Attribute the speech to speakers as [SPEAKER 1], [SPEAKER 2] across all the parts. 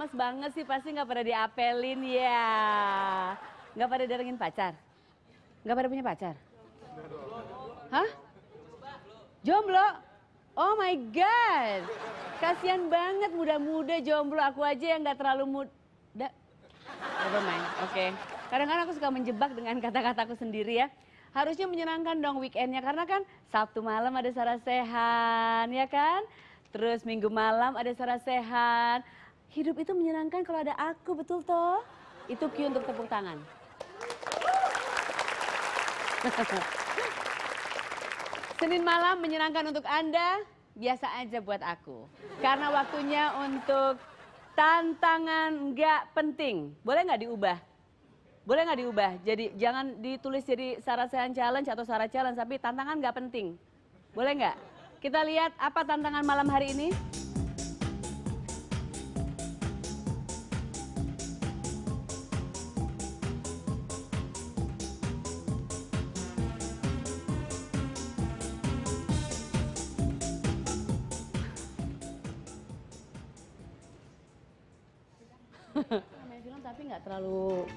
[SPEAKER 1] lemes banget sih pasti nggak pada diapelin ya. Nggak pada dengerin pacar? Nggak pada punya pacar? Hah? Jomblo? Oh my God. Kasihan banget muda-muda jomblo. Aku aja yang nggak terlalu muda. Never mind, oke. Okay. Kadang-kadang aku suka menjebak dengan kata-kataku sendiri ya. Harusnya menyenangkan dong weekendnya karena kan Sabtu malam ada Sarah Sehan, ya kan? Terus minggu malam ada Sarah Sehan. Hidup itu menyenangkan kalau ada aku, betul toh? Itu cue untuk tepuk tangan. Senin malam menyenangkan untuk Anda, biasa aja buat aku. Karena waktunya untuk tantangan nggak penting. Boleh nggak diubah? Boleh nggak diubah? Jadi jangan ditulis jadi sarasehan challenge atau sarah challenge, tapi tantangan nggak penting. Boleh nggak? Kita lihat apa tantangan malam hari ini.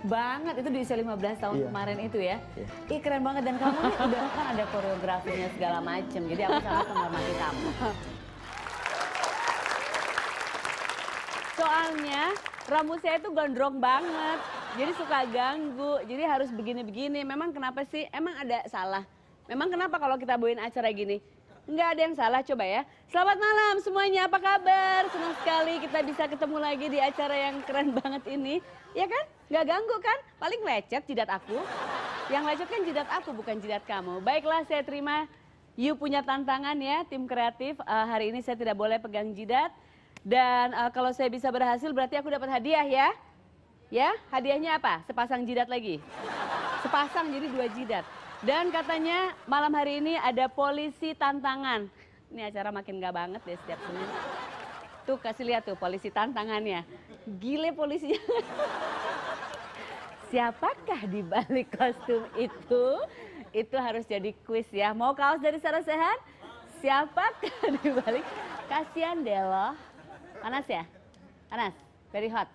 [SPEAKER 1] banget itu di usia 15 tahun iya. kemarin itu ya. Iya. Ih keren banget dan kamu nih udah kan ada koreografinya segala macem. Jadi aku sangat menghormati kamu. Soalnya rambut saya itu gondrong banget. Jadi suka ganggu. Jadi harus begini-begini. Memang kenapa sih? Emang ada salah? Memang kenapa kalau kita bawain acara gini? Nggak ada yang salah coba ya. Selamat malam semuanya, apa kabar? Senang sekali kita bisa ketemu lagi di acara yang keren banget ini. Ya kan? Gak ganggu kan? Paling lecet jidat aku. Yang lecet kan jidat aku bukan jidat kamu. Baiklah saya terima you punya tantangan ya tim kreatif. Uh, hari ini saya tidak boleh pegang jidat. Dan uh, kalau saya bisa berhasil berarti aku dapat hadiah ya. Ya, hadiahnya apa? Sepasang jidat lagi. Sepasang jadi dua jidat. Dan katanya malam hari ini ada polisi tantangan. Ini acara makin gak banget deh setiap Senin. Tuh kasih lihat tuh polisi tantangannya. Gile polisinya. siapakah di balik kostum itu? Itu harus jadi kuis ya. Mau kaos dari Sarah Sehan? Siapakah di balik? Kasihan deh loh. Panas ya? Panas? Very hot.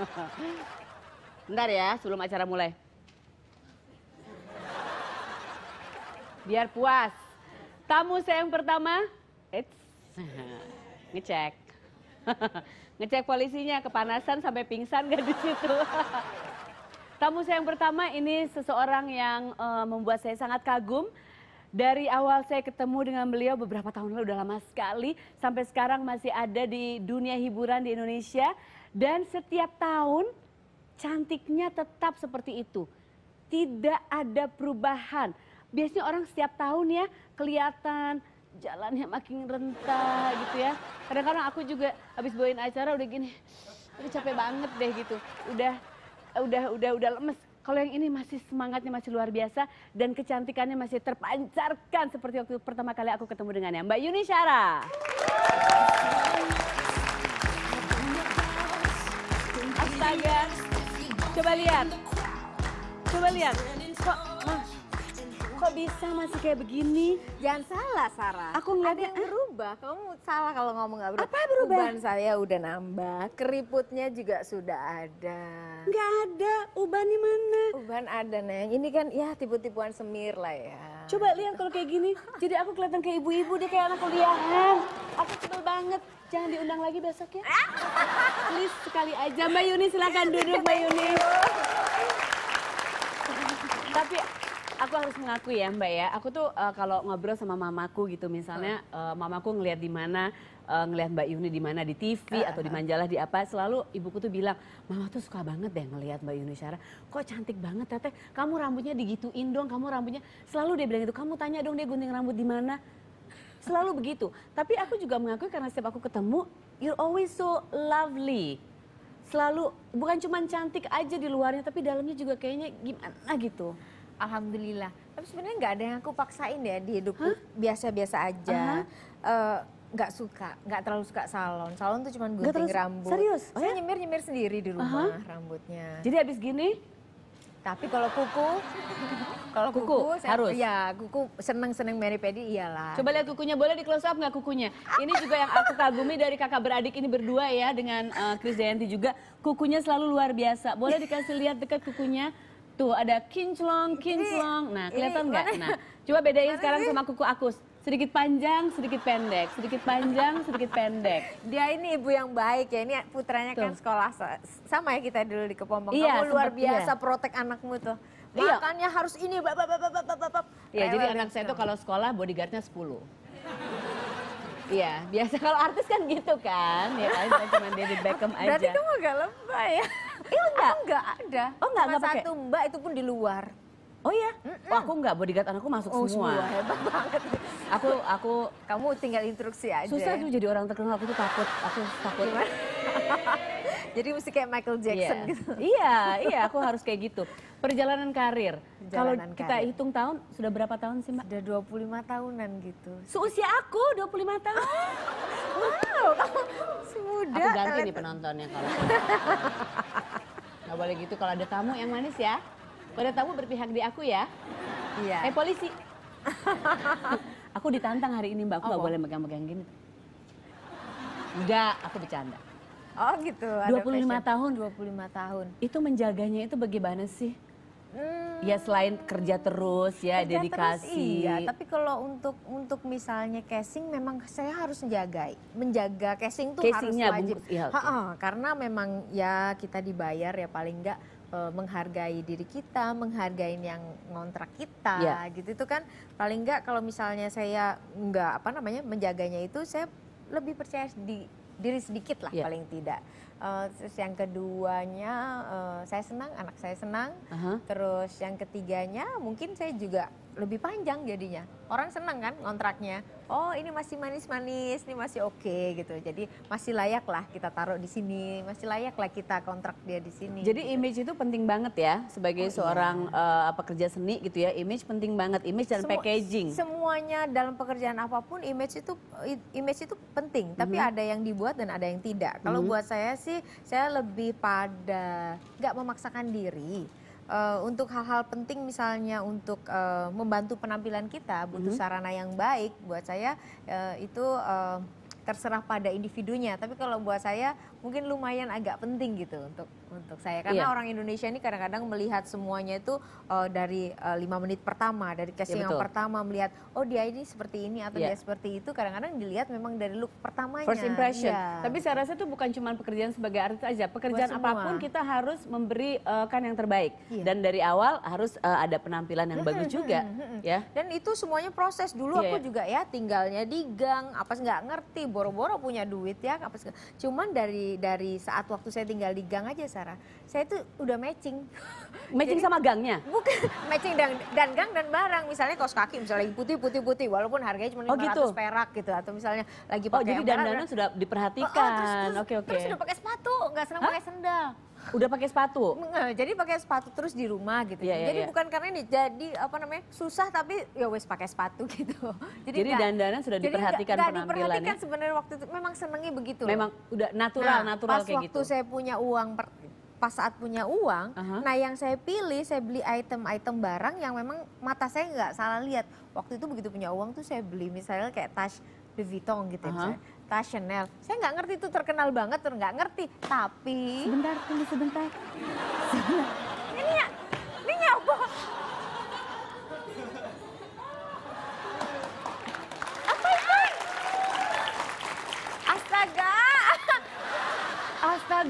[SPEAKER 1] Bentar ya sebelum acara mulai. Biar puas. Tamu saya yang pertama, it's ngecek. ngecek polisinya kepanasan sampai pingsan gak di situ. Tamu saya yang pertama ini seseorang yang uh, membuat saya sangat kagum. Dari awal saya ketemu dengan beliau beberapa tahun lalu, udah lama sekali. Sampai sekarang masih ada di dunia hiburan di Indonesia. Dan setiap tahun cantiknya tetap seperti itu. Tidak ada perubahan. Biasanya orang setiap tahun ya kelihatan jalannya makin rentah gitu ya. Kadang-kadang aku juga habis bawain acara udah gini, udah capek banget deh gitu. Udah Eh, udah udah udah lemes. Kalau yang ini masih semangatnya masih luar biasa dan kecantikannya masih terpancarkan seperti waktu pertama kali aku ketemu dengannya. Mbak Yuni Syara. Astaga. Coba lihat. Coba lihat. Kok
[SPEAKER 2] Kok bisa masih kayak begini? Jangan salah, Sarah. Aku nggak ada yang berubah. Kamu salah kalau ngomong nggak berubah. Apa berubah? Uban saya udah nambah, keriputnya juga sudah ada. Nggak ada, di mana? Uban ada, Neng. Ini kan ya tipu-tipuan semir lah ya. Coba lihat kalau kayak gini. Jadi aku kelihatan kayak ibu-ibu, deh kayak anak kuliahan.
[SPEAKER 1] Aku sebel banget. Jangan diundang lagi besok ya. Please sekali aja. Mbak Yuni silakan duduk Mbak Yuni. Tapi aku harus mengakui ya Mbak ya, aku tuh uh, kalau ngobrol sama mamaku gitu misalnya uh, mamaku ngelihat di mana uh, ngelihat Mbak Yuni di mana di TV atau di majalah di apa selalu ibuku tuh bilang mama tuh suka banget deh ngelihat Mbak Yuni Syara kok cantik banget teteh kamu rambutnya digituin dong kamu rambutnya selalu dia bilang itu, kamu tanya dong dia gunting rambut di mana selalu begitu tapi aku juga mengakui karena setiap aku ketemu you're always so lovely
[SPEAKER 2] selalu bukan cuma cantik aja di luarnya tapi dalamnya juga kayaknya gimana gitu Alhamdulillah. Tapi sebenarnya nggak ada yang aku paksain ya di hidupku biasa-biasa aja. Uh -huh. uh, nggak suka, nggak terlalu suka salon. Salon tuh cuma gunting terlalu, rambut. Serius? Oh, Saya ya? nyemir-nyemir sendiri di rumah uh -huh. rambutnya. Jadi habis gini? Tapi kalau kuku, kalau kuku, kuku saya, harus. Ya, kuku seneng-seneng Mary Pedi iyalah. Coba
[SPEAKER 1] lihat kukunya, boleh di close up nggak kukunya? Ini juga yang aku kagumi dari kakak beradik ini berdua ya dengan uh, Chris Dayanti juga. Kukunya selalu luar biasa. Boleh dikasih lihat dekat kukunya? Tuh ada kinclong, kinclong. Nah kelihatan nggak? Nah coba bedain sekarang sama kuku aku. Sedikit panjang, sedikit
[SPEAKER 2] pendek, sedikit panjang, sedikit pendek. Dia ini ibu yang baik ya, ini putranya kan tuh. kan sekolah sama ya kita dulu di Kepompong. Iya, Kamu luar iya. biasa iya. protek anakmu tuh. Iya. Makannya iya. harus ini, Bap, bap, bap, bap, bap. Iya, jadi anak saya tuh kalau
[SPEAKER 1] sekolah bodyguardnya 10. Iya, biasa kalau artis kan gitu kan. Ya, cuma David Beckham aja. Berarti kamu
[SPEAKER 2] agak lebay ya. Iya enggak? enggak ada. Oh enggak, enggak pakai. satu mbak itu pun di luar.
[SPEAKER 1] Oh iya? Mm -mm. Oh, aku enggak, bodyguard anakku masuk oh, semua. semua. Hebat
[SPEAKER 2] banget. aku aku kamu tinggal instruksi aja. Susah tuh
[SPEAKER 1] jadi orang terkenal, aku tuh takut. Aku takut.
[SPEAKER 2] jadi mesti kayak Michael iya. Jackson yeah. gitu. Iya, iya, aku harus
[SPEAKER 1] kayak gitu. Perjalanan karir. Kalau kita hitung tahun, sudah berapa tahun sih, Mbak? Sudah 25 tahunan gitu. Seusia aku 25 tahun. wow, kamu Aku ganti nih penontonnya kalau. Gak boleh gitu kalau ada tamu yang manis ya. Kalau ada tamu berpihak di aku ya. Iya. Eh polisi. aku ditantang hari ini mbak, aku oh, gak boleh megang-megang gini. Enggak, aku bercanda.
[SPEAKER 2] Oh gitu. Ada 25 fashion.
[SPEAKER 1] tahun. 25 tahun. Itu menjaganya itu bagaimana sih? Hmm. Ya selain kerja terus ya kerja dedikasi. Terus, iya, tapi
[SPEAKER 2] kalau untuk untuk misalnya casing memang saya harus menjaga menjaga casing tuh Casingnya, harus wajib. Bungkus, iya, ha -ha, karena memang ya kita dibayar ya paling enggak e, menghargai diri kita, menghargai yang ngontrak kita, yeah. gitu itu kan paling enggak kalau misalnya saya enggak apa namanya menjaganya itu saya lebih percaya di diri sedikit lah yeah. paling tidak. Uh, terus yang keduanya uh, saya senang, anak saya senang. Uh -huh. Terus yang ketiganya mungkin saya juga lebih panjang jadinya. Orang senang kan kontraknya oh ini masih manis-manis, ini masih oke okay, gitu. Jadi masih layak lah kita taruh di sini, masih layak lah kita kontrak dia di sini. Jadi
[SPEAKER 1] gitu. image itu penting banget ya sebagai oh, iya. seorang iya. Eh, uh, pekerja seni gitu ya. Image penting banget, image dan Semu packaging.
[SPEAKER 2] Semuanya dalam pekerjaan apapun image itu image itu penting, tapi mm -hmm. ada yang dibuat dan ada yang tidak. Kalau mm -hmm. buat saya sih saya lebih pada nggak memaksakan diri uh, untuk hal-hal penting misalnya untuk uh, membantu penampilan kita butuh mm -hmm. sarana yang baik buat saya uh, itu uh, terserah pada individunya tapi kalau buat saya mungkin lumayan agak penting gitu untuk untuk saya karena iya. orang Indonesia ini kadang-kadang melihat semuanya itu uh, dari eh, lima menit pertama dari casting iya, yang pertama melihat oh dia ini seperti ini atau yeah. dia seperti itu kadang-kadang dilihat memang dari look pertamanya first impression yeah. tapi saya rasa itu bukan cuma pekerjaan sebagai artis aja pekerjaan apapun kita
[SPEAKER 1] harus memberi uh, kan yang terbaik yeah. dan dari awal harus uh, ada penampilan yang bagus juga ya
[SPEAKER 2] dan itu semuanya proses dulu yeah, aku iya. juga ya tinggalnya di gang apa sih nggak ngerti boro-boro punya duit ya apa cuman dari dari saat waktu saya tinggal di gang aja saya Sarah. Saya tuh udah matching. Matching Jadi, sama gangnya? Bukan, matching dan, dan gang dan barang. Misalnya kaos kaki misalnya lagi putih, putih, putih. Walaupun harganya cuma 500 oh, gitu. perak gitu. Atau misalnya lagi oh, pakai Oh jadi dandanan sudah diperhatikan. Oh, oh, terus, terus, okay, okay. terus udah pakai sepatu, nggak senang pakai sendal. Udah pakai sepatu? Nggak, jadi pakai sepatu terus di rumah gitu. Yeah, yeah, jadi yeah. bukan karena ini jadi apa namanya susah tapi ya wes pakai sepatu gitu. Jadi, jadi gak, dandanan sudah diperhatikan jadi gak, gak penampilannya. diperhatikan sebenarnya waktu itu memang senengnya begitu. Memang udah udah natural nah, natural kayak gitu. Pas waktu saya punya uang per, pas saat punya uang, uh -huh. nah yang saya pilih saya beli item-item barang yang memang mata saya nggak salah lihat. Waktu itu begitu punya uang tuh saya beli misalnya kayak tas Louis Vuitton gitu uh ya -huh. misalnya. Tas Chanel. Saya nggak ngerti itu terkenal banget, nggak ngerti. Tapi sebentar, tunggu sebentar. sebentar. Ini ya,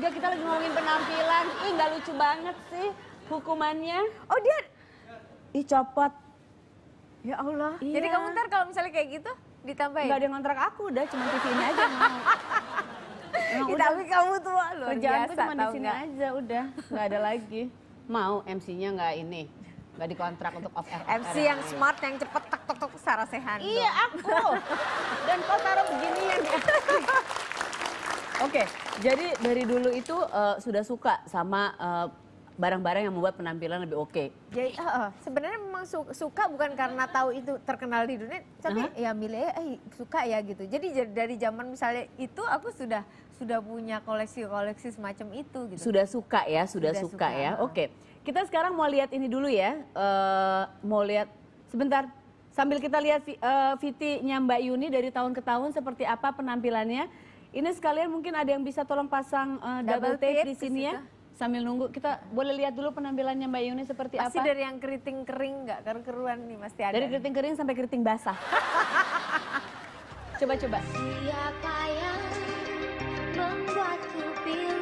[SPEAKER 1] juga kita lagi ngomongin penampilan. Ih nggak lucu banget sih hukumannya. Oh dia
[SPEAKER 2] ih copot. Ya Allah. Iya. Jadi kamu ntar kalau misalnya kayak gitu ditambahin? Gak ada yang kontrak aku udah cuma TV ini aja. Nah, udah, tapi kamu tua loh. Kerjaanku cuma di sini gak?
[SPEAKER 1] aja udah nggak ada lagi. Mau MC-nya nggak ini? Gak dikontrak untuk
[SPEAKER 2] off air. MC yang smart, yang cepet tak tok tok Sarah Sehan. Iya aku. Dan kau taruh beginian ya. Oke, okay,
[SPEAKER 1] jadi dari dulu itu uh, sudah suka sama barang eh, barang-barang yang membuat penampilan lebih oke. Okay.
[SPEAKER 2] Jadi uh, uh, sebenarnya memang su suka bukan karena tahu itu terkenal di dunia, tapi uh -huh. ya milih eh suka ya gitu. Jadi dari zaman misalnya itu aku sudah sudah punya koleksi-koleksi semacam itu gitu. Sudah
[SPEAKER 1] suka ya, sudah, sudah suka, suka ya. Oke. Okay.
[SPEAKER 2] Kita sekarang mau lihat ini dulu ya. Uh,
[SPEAKER 1] mau lihat sebentar sambil kita lihat uh, Viti Mbak Yuni dari tahun ke tahun seperti apa penampilannya. Ini sekalian mungkin ada yang bisa tolong pasang uh, double, double tape, tape di sini ya. Sambil nunggu kita boleh lihat dulu penampilannya Mbak Yuni seperti Pasti apa. Pasti dari yang
[SPEAKER 2] keriting kering nggak keruan nih pasti ada. Dari keriting kering sampai keriting basah. Coba coba. Siapa yang membuatku pilih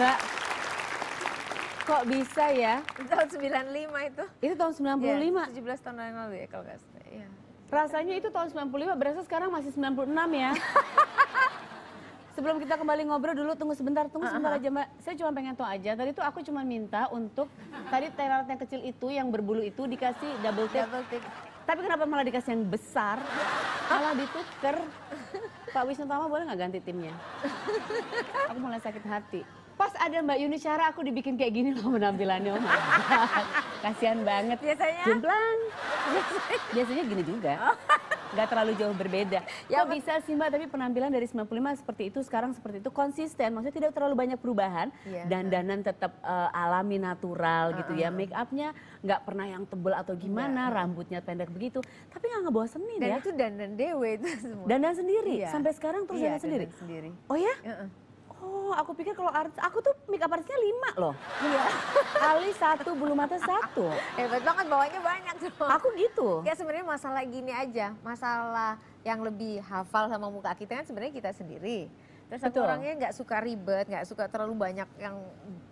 [SPEAKER 1] Mbak, kok bisa ya? Tahun 95 itu. Itu tahun
[SPEAKER 2] 95? Ya, 17 tahun yang lalu ya kalau gak salah. Ya.
[SPEAKER 1] Rasanya itu tahun 95, berasa sekarang masih 96 ya. Sebelum kita kembali ngobrol dulu, tunggu sebentar, tunggu ah, sebentar ah. aja mbak. Saya cuma pengen tahu aja, tadi tuh aku cuma minta untuk, tadi terat yang kecil itu, yang berbulu itu dikasih double tip. Double tip. Tapi kenapa malah dikasih yang besar, malah dituker. Pak Wisnu Tama boleh nggak ganti timnya? Aku mulai sakit hati. Pas ada Mbak Yuni Syara aku dibikin kayak gini loh penampilannya. Oh Kasihan banget. ya saya. Jumplang. Biasanya gini juga. Oh. Gak terlalu jauh berbeda. Ya Kok bisa sih Mbak, tapi penampilan dari 95 seperti itu, sekarang seperti itu konsisten. Maksudnya tidak terlalu banyak perubahan. Iya. dan danan tetap uh, alami, natural uh -uh. gitu ya. Make upnya gak pernah yang tebel atau iya. gimana, yeah. rambutnya pendek begitu. Tapi nggak ngebawa Dan ya. Dan itu
[SPEAKER 2] dandan dewe itu semua. Dandan sendiri? Yeah. Sampai sekarang terus yeah, dandan, dandan sendiri? sendiri. Oh ya? Uh -uh. Oh, aku pikir kalau artis, aku tuh make up artisnya lima loh. Iya. Kali satu, bulu mata satu. Hebat banget, bawahnya banyak tuh. Aku gitu. Ya sebenarnya masalah gini aja, masalah yang lebih hafal sama muka kita kan sebenarnya kita sendiri. Terus Betul. orangnya nggak suka ribet, nggak suka terlalu banyak yang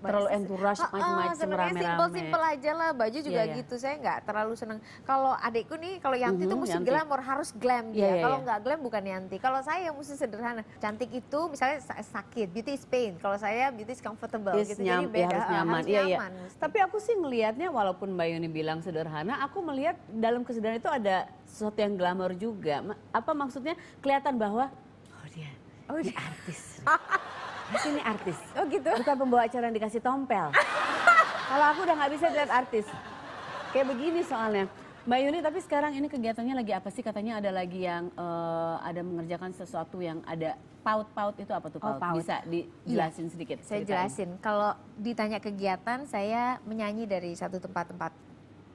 [SPEAKER 2] terlalu entourage oh, macam-macam oh, rame-rame. Simpel-simpel aja lah, baju juga yeah, yeah. gitu. Saya nggak terlalu seneng. Kalau adikku nih, kalau Yanti mm-hmm, mesti glamor, harus glam dia. Yeah, yeah, kalau yeah. nggak glam bukan Yanti. Kalau saya yang mesti sederhana. Cantik itu misalnya sakit, beauty is pain. Kalau saya beauty is comfortable. Is gitu. Nyam, Jadi iya, beda, harus nyaman. Harus iya, yeah, nyaman yeah. Tapi aku
[SPEAKER 1] sih ngelihatnya walaupun Mbak Yuni bilang sederhana, aku melihat dalam kesederhanaan itu ada sesuatu yang glamor juga. Apa maksudnya? Kelihatan bahwa Oh iya. ini artis. Mas ini artis. Oh gitu. Bukan pembawa acara yang dikasih tompel. Kalau aku udah nggak bisa lihat artis. Kayak begini soalnya. Mbak Yuni tapi sekarang ini kegiatannya lagi apa sih? Katanya ada lagi yang uh, ada mengerjakan sesuatu yang ada paut-paut itu apa tuh oh, paut? Oh, paut. Bisa
[SPEAKER 2] dijelasin iya. sedikit? Saya ceritain. jelasin. Kalau ditanya kegiatan saya menyanyi dari satu tempat-tempat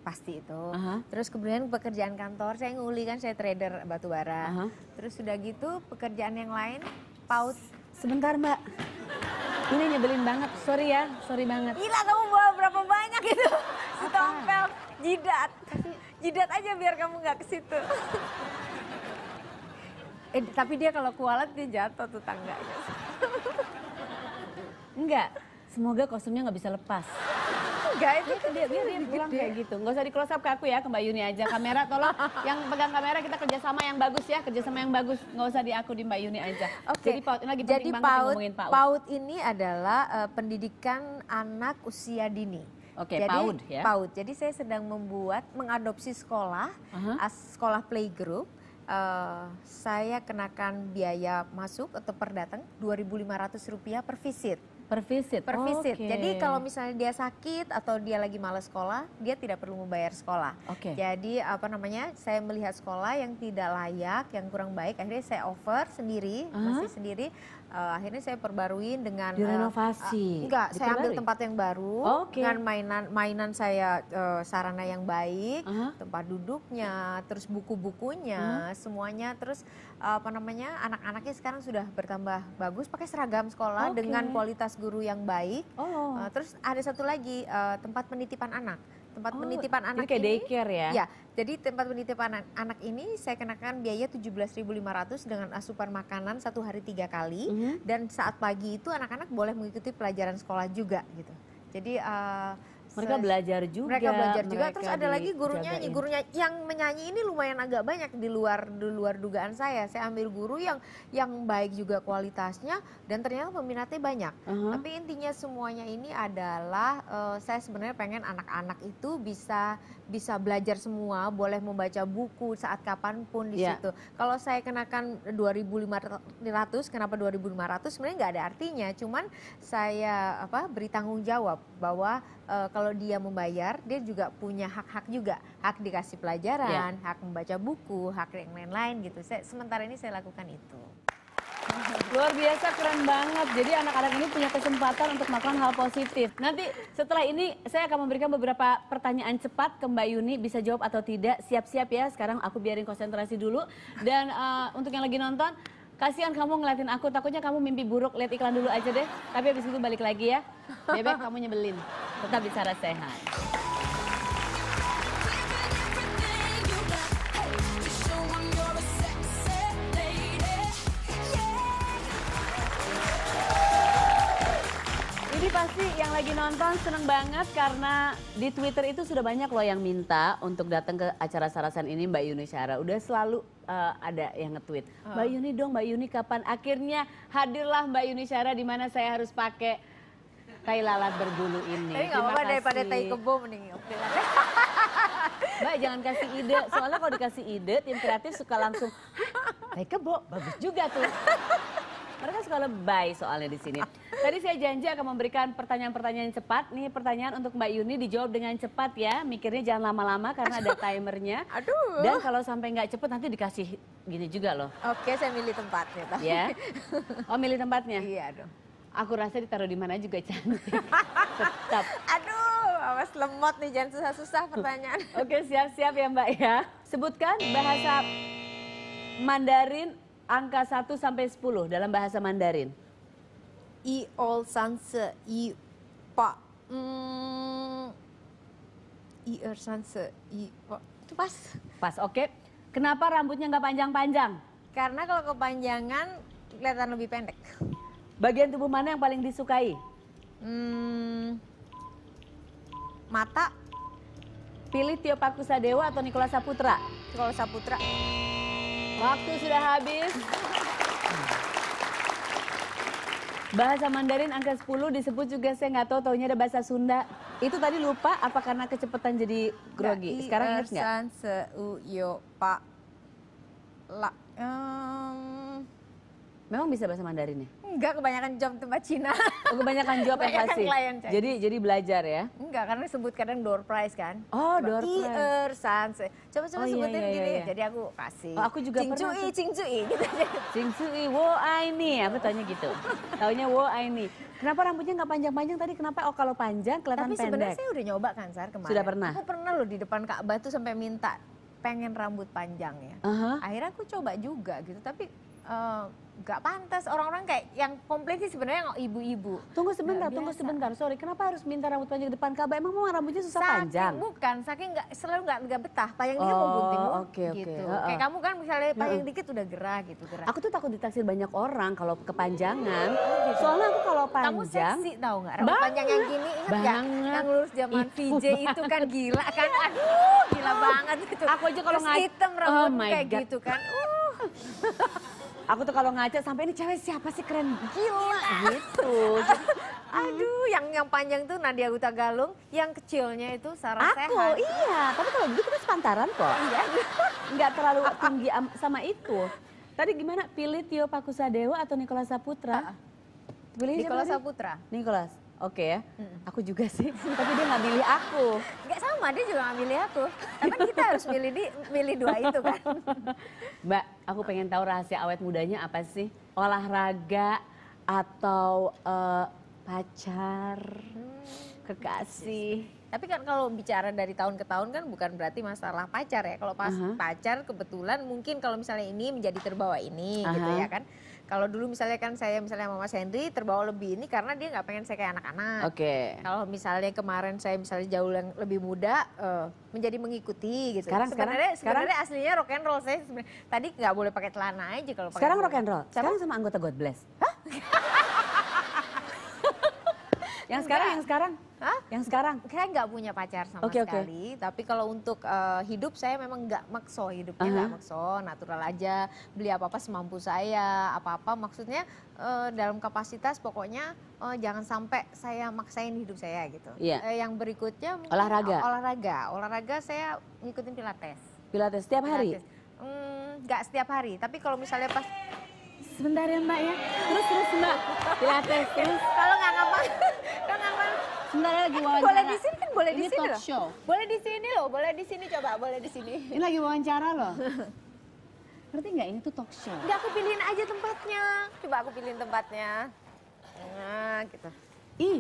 [SPEAKER 2] pasti itu. Uh -huh. Terus kemudian pekerjaan kantor saya nguli kan saya trader batu bara. Uh -huh. Terus sudah gitu pekerjaan yang lain paut. Sebentar mbak, ini nyebelin banget. Sorry ya, sorry banget. Gila kamu bawa berapa banyak itu? Setompel, jidat. Jidat aja biar kamu nggak ke situ. eh tapi dia kalau kualat dia jatuh tuh tangganya.
[SPEAKER 1] Enggak, semoga kostumnya nggak bisa lepas enggak itu tuh kan dia, dia, dia bilang kayak gitu. Enggak usah di close up ke aku ya, ke Mbak Yuni aja. Kamera tolong yang pegang kamera kita kerjasama yang bagus ya, kerjasama yang bagus. Enggak usah di aku di Mbak Yuni aja. Okay. Jadi PAUD ini lagi Jadi banget ngomongin PAUD. PAUD
[SPEAKER 2] ini adalah uh, pendidikan anak usia dini. Oke, okay, PAUD ya. PAUD. Jadi saya sedang membuat mengadopsi sekolah, uh -huh. sekolah playgroup uh, saya kenakan biaya masuk atau per datang Rp2.500 per visit. Per visit. Per visit. Okay. Jadi kalau misalnya dia sakit atau dia lagi malas sekolah, dia tidak perlu membayar sekolah. Oke. Okay. Jadi apa namanya? Saya melihat sekolah yang tidak layak, yang kurang baik, akhirnya saya over sendiri, uh -huh. masih sendiri uh, akhirnya saya perbarui dengan eh, renovasi Uh, eh, enggak, saya ambil tempat yang baru okay. dengan mainan mainan saya uh, sarana yang baik, uh -huh. tempat duduknya, terus buku-bukunya, uh -huh. semuanya terus uh, apa namanya? anak-anaknya sekarang sudah bertambah bagus pakai seragam sekolah okay. dengan kualitas guru yang baik. Oh. Uh, terus ada satu lagi uh, tempat penitipan anak tempat oh, penitipan anak kayak ini daycare ya. ya jadi tempat penitipan anak, anak ini saya kenakan biaya 17.500 dengan asupan makanan satu hari tiga kali mm -hmm. dan saat pagi itu anak-anak boleh mengikuti pelajaran sekolah juga gitu jadi uh, mereka belajar juga mereka belajar juga mereka terus ada lagi gurunya nyanyi gurunya yang menyanyi ini lumayan agak banyak di luar di luar dugaan saya saya ambil guru yang yang baik juga kualitasnya dan ternyata peminatnya banyak uh -huh. tapi intinya semuanya ini adalah uh, saya sebenarnya pengen anak-anak itu bisa bisa belajar semua, boleh membaca buku saat kapanpun di yeah. situ. Kalau saya kenakan 2.500, kenapa 2.500? Sebenarnya nggak ada artinya, cuman saya apa beri tanggung jawab bahwa uh, kalau dia membayar, dia juga punya hak-hak juga, hak dikasih pelajaran, yeah. hak membaca buku, hak yang lain-lain gitu. Saya, sementara ini saya lakukan itu.
[SPEAKER 1] Luar biasa keren banget. Jadi anak-anak ini punya kesempatan untuk melakukan hal positif. Nanti setelah ini saya akan memberikan beberapa pertanyaan cepat ke Mbak Yuni bisa jawab atau tidak. Siap-siap ya. Sekarang aku biarin konsentrasi dulu. Dan uh, untuk yang lagi nonton, kasihan kamu ngeliatin aku. Takutnya kamu mimpi buruk. Lihat iklan dulu aja deh. Tapi habis itu balik lagi ya. Bebek kamu nyebelin. Tetap bicara sehat. pasti yang lagi nonton seneng banget karena di Twitter itu sudah banyak loh yang minta untuk datang ke acara Sarasan ini Mbak Yuni Syara. Udah selalu uh, ada yang nge-tweet, oh. Mbak Yuni dong, Mbak Yuni kapan? Akhirnya hadirlah Mbak Yuni Syara di mana saya harus pakai tai lalat berbulu ini. Tapi nggak apa-apa daripada tai kebo mending. Mbak jangan kasih ide, soalnya kalau dikasih ide tim kreatif suka langsung, tai kebo, bagus juga tuh. Mereka suka lebay soalnya di sini. Tadi saya janji akan memberikan pertanyaan-pertanyaan cepat. Nih pertanyaan untuk Mbak Yuni dijawab dengan cepat ya. Mikirnya jangan lama-lama karena Aduh. ada timernya. Aduh. Dan kalau sampai nggak cepat nanti dikasih gini juga loh.
[SPEAKER 2] Oke, saya milih tempatnya. Tapi. Ya.
[SPEAKER 1] Oh, milih tempatnya? Iya dong. Aku rasa ditaruh di mana juga cantik.
[SPEAKER 2] Tetap. Aduh, awas lemot nih jangan susah-susah pertanyaan. Oke, siap-siap ya Mbak ya. Sebutkan bahasa
[SPEAKER 1] Mandarin angka 1 sampai 10 dalam bahasa Mandarin.
[SPEAKER 2] 一二三四一八，嗯，一二三四一八，就 mm. pas. Pas, oke. Kenapa rambutnya nggak panjang-panjang? Karena kalau kepanjangan kelihatan lebih pendek.
[SPEAKER 1] Bagian tubuh mana yang paling disukai? Hmm, mata. Pilih Tio Pakusadewa atau Nikola Saputra?
[SPEAKER 2] Nikola Saputra.
[SPEAKER 1] Waktu sudah habis. Bahasa Mandarin angka 10 disebut juga saya nggak tahu taunya ada bahasa Sunda. Itu tadi lupa apa karena kecepatan jadi grogi? Sekarang ingat nggak? se, Memang bisa bahasa Mandarin ya?
[SPEAKER 2] Enggak, kebanyakan job tempat Cina. Oh, kebanyakan job pasti. Ya. Jadi jadi belajar ya? Enggak, karena disebut kadang door prize kan. Oh, coba, door prize. Ear sans. Coba coba oh, iya, sebutin iya, iya, gini. Iya. Jadi aku kasih. Oh, aku juga cing pernah. Cingcui, cingcui gitu.
[SPEAKER 1] Cingcui, wo aini. Aku tanya gitu.
[SPEAKER 2] Taunya wo aini. Kenapa rambutnya nggak panjang-panjang tadi? Kenapa oh kalau panjang kelihatan Tapi pendek? Tapi sebenarnya saya udah nyoba kan Sar kemarin. Sudah pernah? Aku pernah loh di depan Ka'bah tuh sampai minta pengen rambut panjang ya. Uh -huh. Akhirnya aku coba juga gitu. Tapi uh, nggak pantas orang-orang kayak yang komplain sih sebenarnya ibu-ibu.
[SPEAKER 1] Tunggu sebentar, tunggu sebentar. Sorry, kenapa harus minta rambut panjang di depan Kak? Emang mau rambutnya susah saking, panjang?
[SPEAKER 2] Bukan, saking nggak selalu nggak nggak betah. Panjang oh, dikit mau gunting okay, gitu. Uh, uh. Kayak kamu kan misalnya panjang uh. dikit udah gerah gitu gerah.
[SPEAKER 1] Aku tuh takut ditaksir banyak orang kalau kepanjangan. Oh, gitu. Soalnya aku kalau panjang. Kamu seksi
[SPEAKER 2] tau nggak? Rambut banget, panjang yang gini ingat banget. Yang lurus zaman itu VJ banget. itu kan gila kan? Aduh, gila banget gitu. Aku aja kalau nggak hitam oh rambut oh kayak God. gitu kan. Uh. Aku tuh kalau ngaca sampai ini cewek siapa sih keren gila gitu. Aduh, yang yang panjang tuh Nadia Guta Galung, yang kecilnya itu Sarah Aku, Sehat. iya. Tapi kalau begitu kita sepantaran kok. Iya. Enggak terlalu tinggi
[SPEAKER 1] sama itu. Tadi gimana? Pilih Tio Pakusadewa atau Nicholas Saputra? Ah. Pilih Nicholas Saputra. Nikolas. Oke ya. Aku juga sih, tapi dia nggak milih aku.
[SPEAKER 2] Gak sama, dia juga nggak milih aku. Tapi kita harus milih di milih dua itu kan.
[SPEAKER 1] Mbak, aku pengen tahu rahasia awet mudanya apa sih? Olahraga
[SPEAKER 2] atau uh, pacar, hmm. kekasih. Iya tapi kan kalau bicara dari tahun ke tahun kan bukan berarti masalah pacar ya. Kalau pas uh -huh. pacar kebetulan mungkin kalau misalnya ini menjadi terbawa ini uh -huh. gitu ya kan kalau dulu misalnya kan saya misalnya sama Mas Henry terbawa lebih ini karena dia nggak pengen saya kayak anak-anak. Oke. Okay. Kalau misalnya kemarin saya misalnya jauh yang lebih muda uh, menjadi mengikuti gitu. Sekarang sebenarnya sekarang, sebenarnya aslinya rock and roll saya sebenarnya tadi nggak boleh pakai celana aja kalau Sekarang rock and roll. Sekarang sama anggota God Bless. Hah? yang sekarang yang sekarang Hah? Yang sekarang? Saya nggak punya pacar sama okay, sekali. Okay. Tapi kalau untuk uh, hidup saya memang nggak makso hidupnya nggak uh -huh. makso, natural aja. Beli apa apa semampu saya, apa apa maksudnya uh, dalam kapasitas pokoknya uh, jangan sampai saya maksain hidup saya gitu. Yeah. Iya. Uh, yang berikutnya olahraga. Uh, olahraga, olahraga saya ngikutin pilates.
[SPEAKER 1] Pilates setiap hari?
[SPEAKER 2] Hmm, nggak mm, setiap hari, tapi kalau misalnya pas sebentar ya mbak ya terus terus mbak pilates terus kalau nggak ngapain. Sebentar lagi wawancara. Boleh di sini kan boleh di sini loh. Show. Boleh di sini loh, boleh di sini coba, boleh di sini. Ini lagi wawancara loh.
[SPEAKER 1] Ngerti nggak ini tuh talk show? Nggak
[SPEAKER 2] aku pilihin aja tempatnya. Coba aku pilihin tempatnya. Nah, gitu.
[SPEAKER 1] Ih.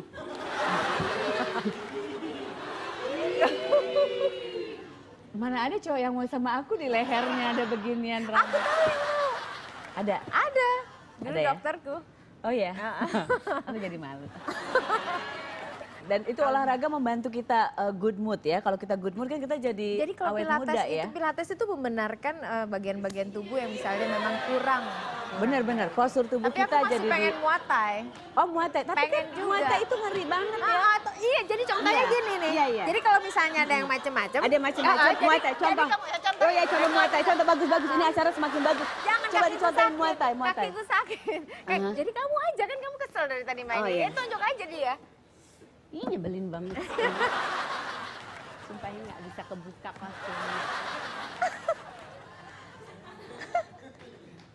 [SPEAKER 1] Mana ada cowok yang mau sama aku di lehernya ada beginian. rambut. Aku tahu yang mau. Ada? Ada. Dulu ada ya? dokterku. Ya? Oh iya? Uh aku jadi malu dan itu olahraga membantu kita uh, good mood ya. Kalau kita good mood kan kita jadi Jadi kalau awet pilates muda, itu ya.
[SPEAKER 2] pilates itu membenarkan eh, bagian-bagian uh, tubuh yang misalnya memang kurang. Benar-benar postur tubuh tapi kita jadi Tapi pengen muatai. Oh muatai, tapi pengen kan muatai itu ngeri banget ya. Ah, atau, ah, iya, jadi contohnya iya. gini nih. Iya, iya. Jadi kalau misalnya ada yang macam-macam. Ada macam-macam uh, muatai, contoh. oh iya, coba muatai, contoh bagus-bagus. Ini ah. acara semakin bagus. Jangan coba dicontohin muatai, muatai. Kaki gue sakit. Uh-huh. Jadi kamu aja kan kamu kesel dari tadi mainnya. Oh, iya, iya. tunjuk aja dia.
[SPEAKER 1] Ih nyebelin banget.
[SPEAKER 2] Sumpah ini nggak bisa kebuka pasti.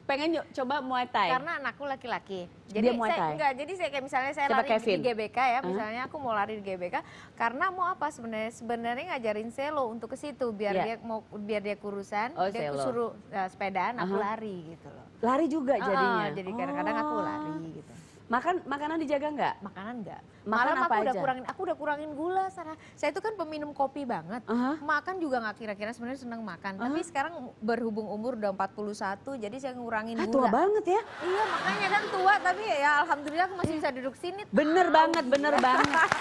[SPEAKER 1] pengen coba Muay Thai. Karena
[SPEAKER 2] anakku laki-laki.
[SPEAKER 1] Jadi Dia Muay Thai. saya enggak,
[SPEAKER 2] jadi saya kayak misalnya saya Coba lari Kevin. di GBK ya, misalnya aku mau lari di GBK karena mau apa sebenarnya? Sebenarnya ngajarin selo untuk ke situ biar yeah. dia mau biar dia kurusan, oh, dia selo. suruh uh, sepedaan, aku uh -huh. lari gitu loh. Lari juga jadinya. Oh, jadi kadang-kadang oh. aku lari oh. gitu. Makan makanan dijaga nggak? Makanan nggak. Makan Malam apa aku aja? udah kurangin, aku udah kurangin gula Sarah. Saya itu kan peminum kopi banget. Uh -huh. Makan juga nggak kira-kira sebenarnya senang makan. Uh -huh. Tapi sekarang berhubung umur udah 41 jadi saya ngurangin ah, gula. Tua banget ya? Iya makanya kan tua tapi ya alhamdulillah aku masih bisa duduk sini. Bener banget, bener banget.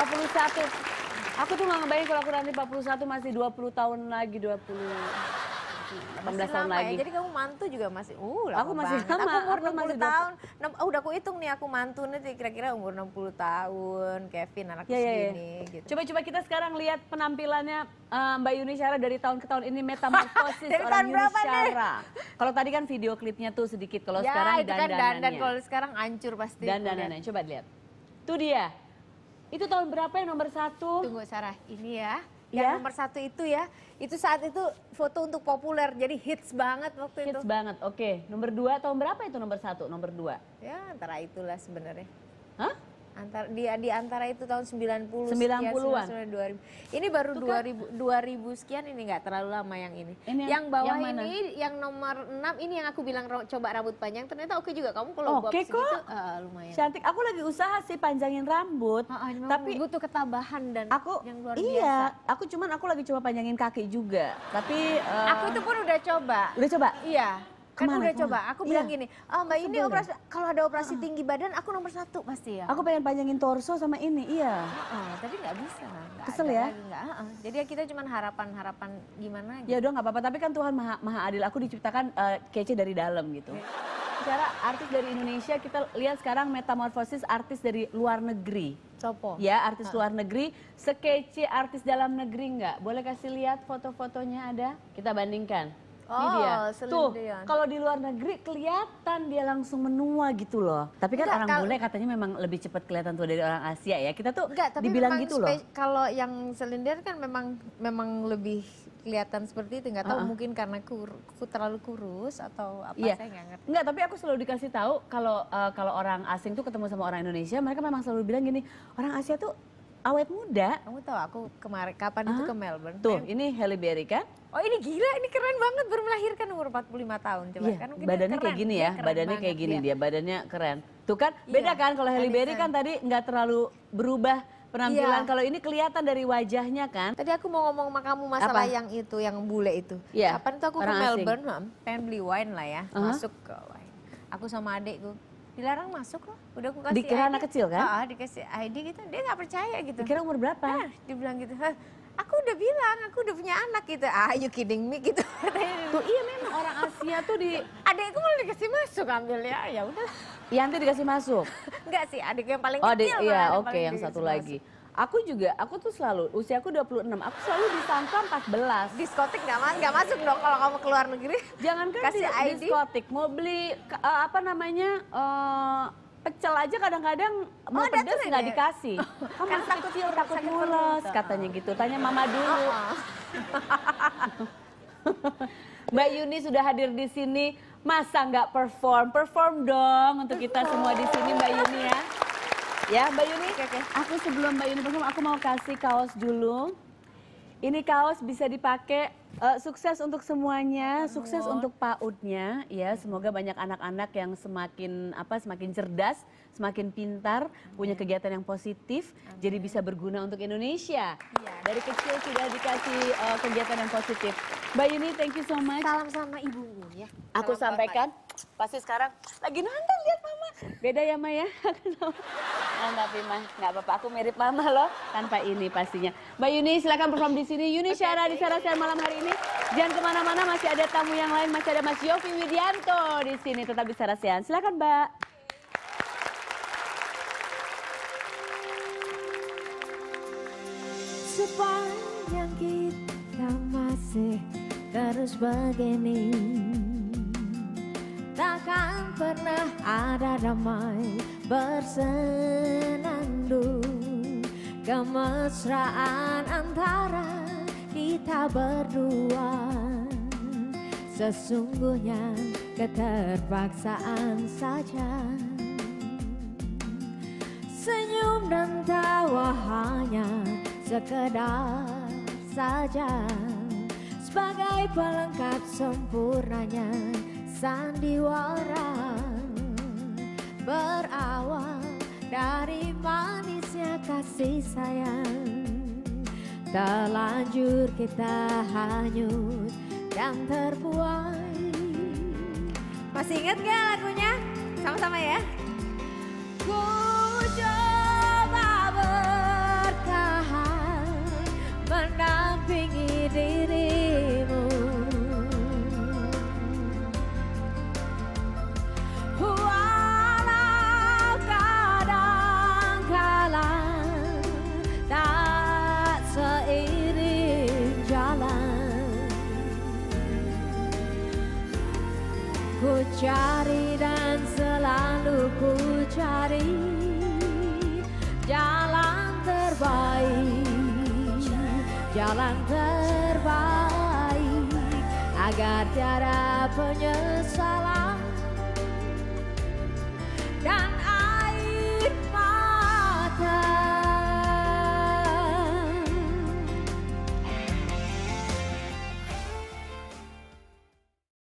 [SPEAKER 2] 41.
[SPEAKER 1] Aku tuh nggak ngebayang kalau aku nanti 41 masih 20 tahun lagi 20. 18 tahun ya, lagi. Ya. Jadi
[SPEAKER 2] kamu mantu juga masih uh lama Aku masih banget. lama. Aku umur aku tahun. Oh, udah aku hitung nih aku mantu nih kira-kira umur 60 tahun, Kevin anaknya yeah, ya. segini yeah, yeah. gitu. Coba-coba kita
[SPEAKER 1] sekarang lihat penampilannya uh, Mbak Yuni Syara dari tahun ke tahun ini metamorfosis dari tahun Yuni Syara. Kalau tadi kan video klipnya tuh sedikit, kalau ya, sekarang dan kan dan Dan kalau sekarang hancur pasti.
[SPEAKER 2] dan dan dan coba lihat. Tuh dia. Itu tahun berapa yang nomor satu? Tunggu Sarah, ini ya yang ya? nomor satu itu ya itu saat itu foto untuk populer jadi hits
[SPEAKER 1] banget waktu hits itu hits banget oke okay. nomor dua tahun berapa itu nomor satu nomor dua ya antara itulah
[SPEAKER 2] sebenarnya hah antar di di antara itu tahun 90 90-an 2000. Ini baru dua 2000 kan dua 2000 sekian ini nggak terlalu lama yang ini. ini yang, yang bawah yang mana? ini yang nomor 6 ini yang aku bilang coba rambut panjang ternyata oke juga kamu kalau oke bob segitu Uh,
[SPEAKER 1] lumayan. Cantik. Aku lagi usaha sih panjangin rambut. Uh, uh, tapi butuh ketabahan dan aku yang luar
[SPEAKER 2] iya, biasa. aku cuman aku lagi coba panjangin kaki juga. Tapi uh, aku itu pun udah coba. Udah coba? Iya kan udah coba aku bilang iya. gini oh, mbak ini operasi kalau ada operasi uh tinggi badan aku nomor satu pasti ya aku
[SPEAKER 1] pengen panjangin torso sama ini iya uh
[SPEAKER 2] -uh, tapi nggak bisa gak kesel ya lagi, gak, uh jadi ya kita cuma harapan harapan gimana gitu. ya udah
[SPEAKER 1] nggak apa-apa tapi kan Tuhan maha, maha adil aku diciptakan uh, kece dari dalam gitu iya.
[SPEAKER 2] Cara artis dari Indonesia kita lihat sekarang
[SPEAKER 1] metamorfosis artis dari luar negeri.
[SPEAKER 2] Copo. Ya, artis luar
[SPEAKER 1] negeri sekece artis dalam negeri enggak? Boleh kasih lihat foto-fotonya ada? Kita bandingkan. Oh, ini dia. Tuh, kalau di luar negeri kelihatan dia langsung menua gitu loh. Tapi kan Enggak, orang bule katanya memang lebih cepat kelihatan tua dari orang Asia ya. Kita tuh Enggak, tapi dibilang gitu loh.
[SPEAKER 2] Kalau yang selindir kan memang memang lebih kelihatan seperti itu Enggak tahu uh -uh. mungkin karena kur, ku terlalu kurus atau apa yeah. saya nggak ngerti
[SPEAKER 1] nggak tapi aku selalu dikasih tahu kalau uh, kalau orang asing tuh ketemu sama orang Indonesia mereka memang selalu bilang gini orang Asia tuh awet muda. Kamu tahu aku
[SPEAKER 2] kemarin kapan uh itu ke Melbourne. Tuh, ini Halle Berry kan? Oh ini gila, ini keren banget baru melahirkan umur 45 tahun coba yeah, kan mungkin badannya keren. kayak gini ya, badannya banget, kayak gini dia. Ya, iya.
[SPEAKER 1] dia, badannya keren. Tuh kan iya, beda kan kalau Halle Berry kan tadi nggak terlalu berubah penampilan. Iya. Kalau ini kelihatan dari
[SPEAKER 2] wajahnya kan. Tadi aku mau ngomong sama kamu masalah Apa? yang itu, yang bule itu. Yeah. Kapan tuh aku ke Melbourne, asing. pengen beli wine lah ya, uh -huh. masuk ke wine. Aku sama adikku dilarang masuk loh. Udah aku kasih Dikira ID. anak kecil kan? Oh, dikasih ID gitu. Dia nggak percaya gitu. Dikira umur berapa? Nah, dibilang gitu. Aku udah bilang, aku udah punya anak gitu. Ah, you kidding me gitu. tuh iya memang orang Asia tuh di adikku malah dikasih masuk ambil ya. Ya udah.
[SPEAKER 1] Yanti dikasih masuk.
[SPEAKER 2] Enggak sih, adikku yang paling oh, kecil. Oh, iya, oke, okay, yang, satu satu lagi.
[SPEAKER 1] Aku juga, aku tuh selalu, usia aku 26, aku selalu disangka 14. Diskotik gak, mas, gak masuk dong kalau kamu keluar negeri. kan Kasih di, ID. diskotik, mau beli uh, apa namanya, uh, pecel aja kadang-kadang oh, mau pedes gak ya? dikasih. Kamu kan takut kecil, takut mulas, katanya gitu. Tanya mama dulu. Oh. oh. Mbak Yuni sudah hadir di sini. Masa nggak perform? Perform dong untuk kita semua di sini Mbak Yuni ya. Ya, Mbak Yuni. Oke, oke. Aku sebelum Mbak Yuni bersama, aku mau kasih kaos dulu. Ini kaos bisa dipakai uh, sukses untuk semuanya, sukses oh. untuk PAUD-nya ya. Semoga banyak anak-anak yang semakin apa semakin cerdas, semakin pintar, Amin. punya kegiatan yang positif, Amin. jadi bisa berguna untuk Indonesia. Ya. Dari kecil sudah dikasih uh, kegiatan yang positif. Mbak Yuni, thank you so much. Salam sama
[SPEAKER 2] ibumu ya.
[SPEAKER 1] Aku sampaikan, mama. pasti sekarang lagi nonton lihat mama. Beda ya Maya. nah, oh, tapi mah nggak apa-apa, aku mirip mama loh tanpa ini pastinya. Mbak Yuni, silakan perform di sini. Yuni okay, Syara di Syara Syara malam hari ini. Jangan kemana-mana, masih ada tamu yang lain, masih ada Mas Yofi Widianto di sini tetap di Syara Sian. Silakan Mbak.
[SPEAKER 2] sepanjang kita masih terus begini Takkan pernah ada damai bersenandung Kemesraan antara kita berdua Sesungguhnya keterpaksaan saja Senyum dan tawa hanya sekedar saja sebagai pelengkap sempurnanya sandiwara berawal dari manisnya kasih sayang telanjur kita hanyut dan terbuai masih ingat gak lagunya sama-sama ya